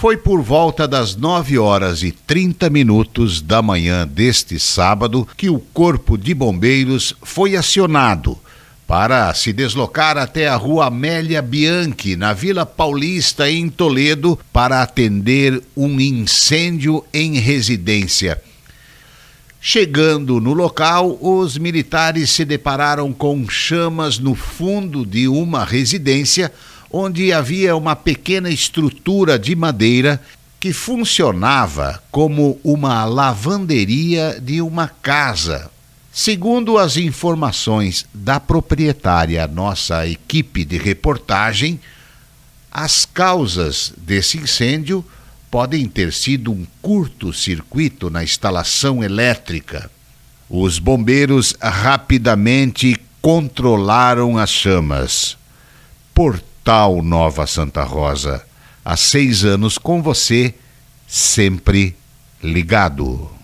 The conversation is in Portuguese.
Foi por volta das 9 horas e 30 minutos da manhã deste sábado que o Corpo de Bombeiros foi acionado para se deslocar até a rua Amélia Bianchi, na Vila Paulista, em Toledo, para atender um incêndio em residência. Chegando no local, os militares se depararam com chamas no fundo de uma residência onde havia uma pequena estrutura de madeira que funcionava como uma lavanderia de uma casa. Segundo as informações da proprietária, nossa equipe de reportagem, as causas desse incêndio podem ter sido um curto-circuito na instalação elétrica. Os bombeiros rapidamente controlaram as chamas. Por Hospital Nova Santa Rosa. Há seis anos com você, sempre ligado.